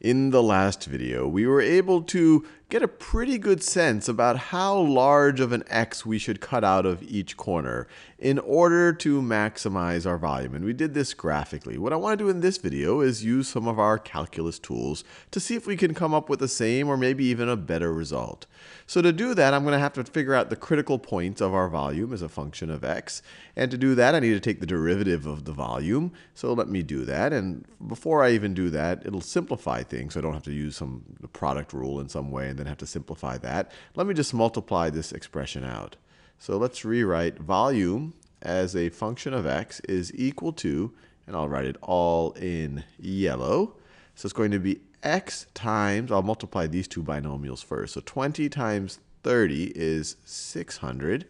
In the last video, we were able to get a pretty good sense about how large of an X we should cut out of each corner in order to maximize our volume. And we did this graphically. What I want to do in this video is use some of our calculus tools to see if we can come up with the same or maybe even a better result. So to do that, I'm going to have to figure out the critical points of our volume as a function of x. And to do that, I need to take the derivative of the volume. So let me do that. And before I even do that, it'll simplify things. So I don't have to use some product rule in some way then have to simplify that. Let me just multiply this expression out. So let's rewrite volume as a function of x is equal to, and I'll write it all in yellow. So it's going to be x times, I'll multiply these two binomials first. So 20 times 30 is 600.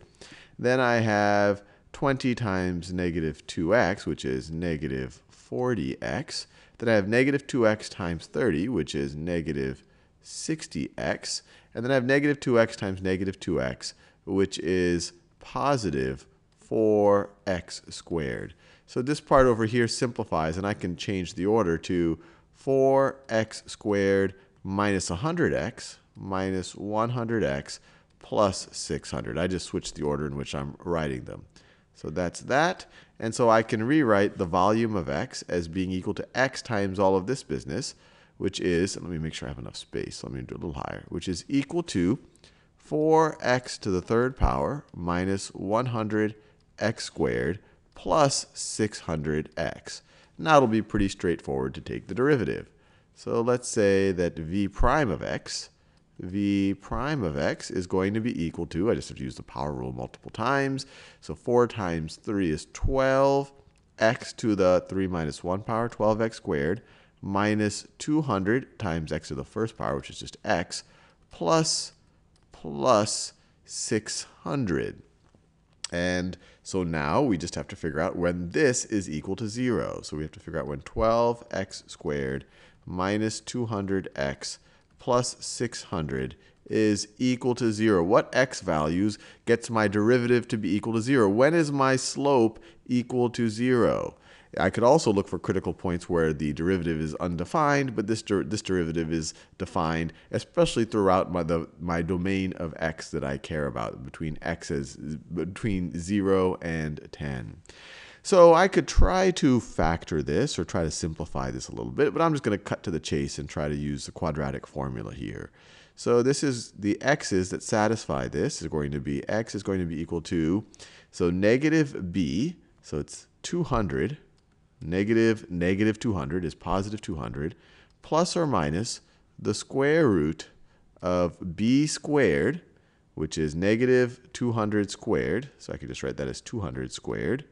Then I have 20 times negative 2x, which is negative 40x. Then I have negative 2x times 30, which is negative 60x. And then I have negative 2x times negative 2x, which is positive 4x squared. So this part over here simplifies, and I can change the order to 4x squared minus 100x minus 100x plus 600. I just switched the order in which I'm writing them. So that's that. And so I can rewrite the volume of x as being equal to x times all of this business which is, let me make sure I have enough space. Let me do a little higher, which is equal to 4x to the third power minus 100x squared plus 600x. Now it'll be pretty straightforward to take the derivative. So let's say that v prime of x, v prime of x is going to be equal to, I just have to use the power rule multiple times. So 4 times 3 is 12, x to the 3 minus 1 power, 12x squared, minus 200 times x to the first power, which is just x, plus, plus 600. And so now we just have to figure out when this is equal to 0. So we have to figure out when 12x squared minus 200x plus 600 is equal to 0. What x values gets my derivative to be equal to 0? When is my slope equal to 0? I could also look for critical points where the derivative is undefined, but this, der this derivative is defined, especially throughout my, the, my domain of x that I care about, between x as, between 0 and 10. So I could try to factor this or try to simplify this a little bit, but I'm just going to cut to the chase and try to use the quadratic formula here. So this is the x's that satisfy this is going to be x is going to be equal to, so negative b, so it's 200 Negative negative 200 is positive 200 plus or minus the square root of b squared, which is negative 200 squared. So I could just write that as 200 squared.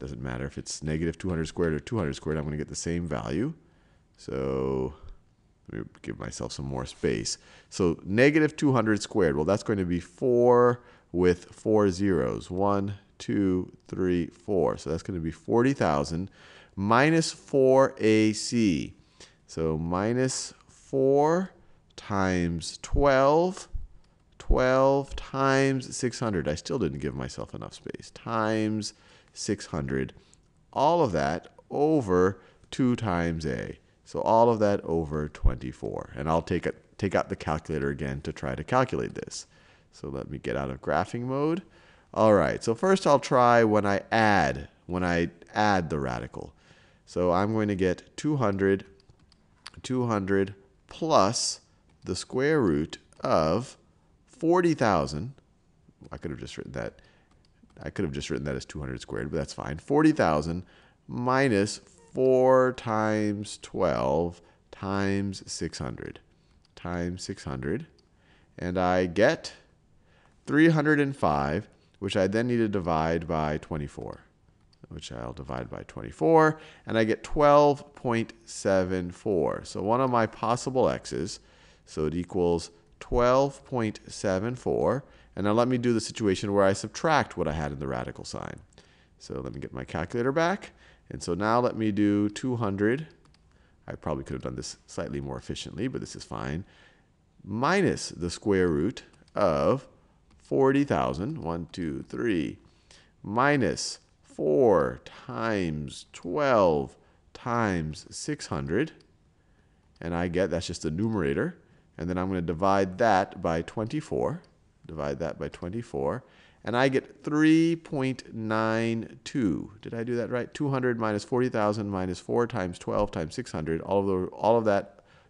Doesn't matter if it's negative 200 squared or 200 squared, I'm going to get the same value. So let me give myself some more space. So negative 200 squared, well, that's going to be 4 with four zeros. One, two, three, four. So that's going to be 40,000 minus 4AC. So minus 4 times 12, 12 times 600. I still didn't give myself enough space. Times 600. All of that over 2 times A. So all of that over 24. And I'll take, it, take out the calculator again to try to calculate this. So let me get out of graphing mode. All right, so first I'll try when I add, when I add the radical. So I'm going to get 200, 200 plus the square root of 40,000. I could have just written that. I could have just written that as 200 squared, but that's fine. 40,000 minus 4 times 12 times 600 times 600. And I get 305 which I then need to divide by 24, which I'll divide by 24, and I get 12.74. So one of my possible x's, so it equals 12.74. And now let me do the situation where I subtract what I had in the radical sign. So let me get my calculator back. And so now let me do 200. I probably could have done this slightly more efficiently, but this is fine. Minus the square root of 40,000, 1, 2, 3, minus 4 times 12 times 600. And I get, that's just the numerator. And then I'm going to divide that by 24. Divide that by 24. And I get 3.92. Did I do that right? 200 minus 40,000 minus 4 times 12 times 600. All of, the, all of that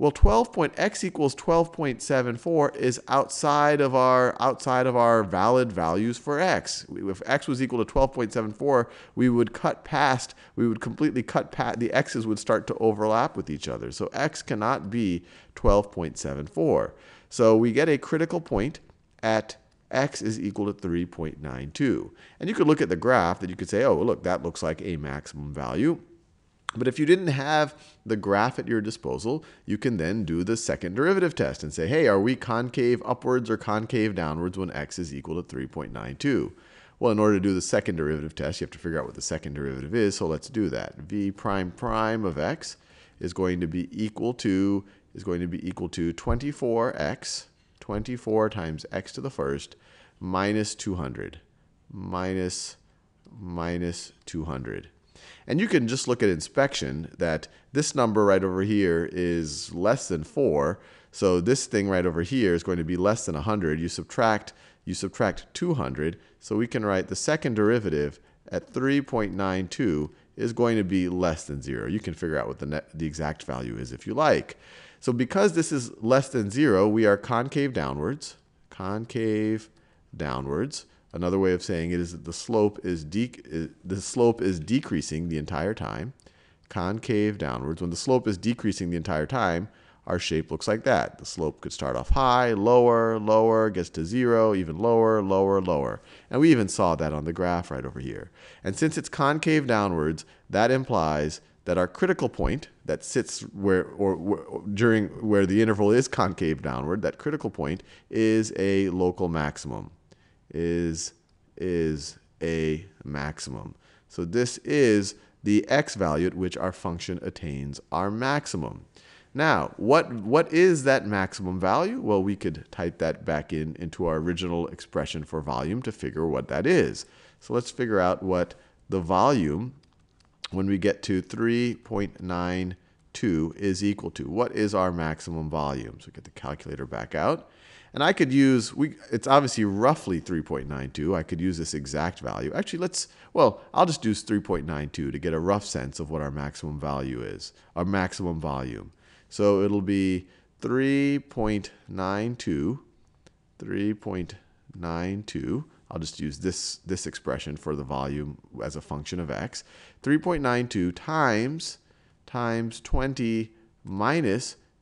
Well, 12.x equals 12.74 is outside of our outside of our valid values for x. If x was equal to 12.74, we would cut past, we would completely cut past the x's would start to overlap with each other. So x cannot be 12.74. So we get a critical point at x is equal to 3.92. And you could look at the graph that you could say, oh, look, that looks like a maximum value. But if you didn't have the graph at your disposal, you can then do the second derivative test and say, hey, are we concave upwards or concave downwards when x is equal to 3.92? Well, in order to do the second derivative test, you have to figure out what the second derivative is, so let's do that. v prime prime of x is going to be equal to is going to be equal to 24x, 24 times x to the first, minus 200, minus, minus 200. And you can just look at inspection that this number right over here is less than 4. So this thing right over here is going to be less than 100. You subtract, you subtract 200. So we can write the second derivative at 3.92 is going to be less than 0. You can figure out what the, net, the exact value is if you like. So because this is less than 0, we are concave downwards, concave downwards. Another way of saying it is that the slope is, de- the slope is decreasing the entire time, concave downwards. When the slope is decreasing the entire time, our shape looks like that. The slope could start off high, lower, lower, gets to zero, even lower, lower, lower. And we even saw that on the graph right over here. And since it's concave downwards, that implies that our critical point that sits where or, or during where the interval is concave downward, that critical point is a local maximum is is a maximum. So this is the x value at which our function attains our maximum. Now, what, what is that maximum value? Well, we could type that back in into our original expression for volume to figure what that is. So let's figure out what the volume, when we get to 3.92, is equal to. What is our maximum volume? So get the calculator back out. And I could use, we, it's obviously roughly 3.92. I could use this exact value. Actually, let's, well, I'll just use 3.92 to get a rough sense of what our maximum value is, our maximum volume. So it'll be 3.92, 3.92. I'll just use this, this expression for the volume as a function of x. 3.92 times, times 20 minus minus.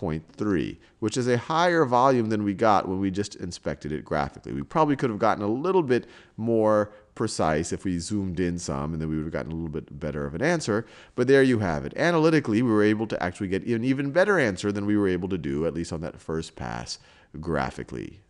0.3, which is a higher volume than we got when we just inspected it graphically. We probably could have gotten a little bit more precise if we zoomed in some, and then we would have gotten a little bit better of an answer. But there you have it. Analytically, we were able to actually get an even better answer than we were able to do, at least on that first pass, graphically.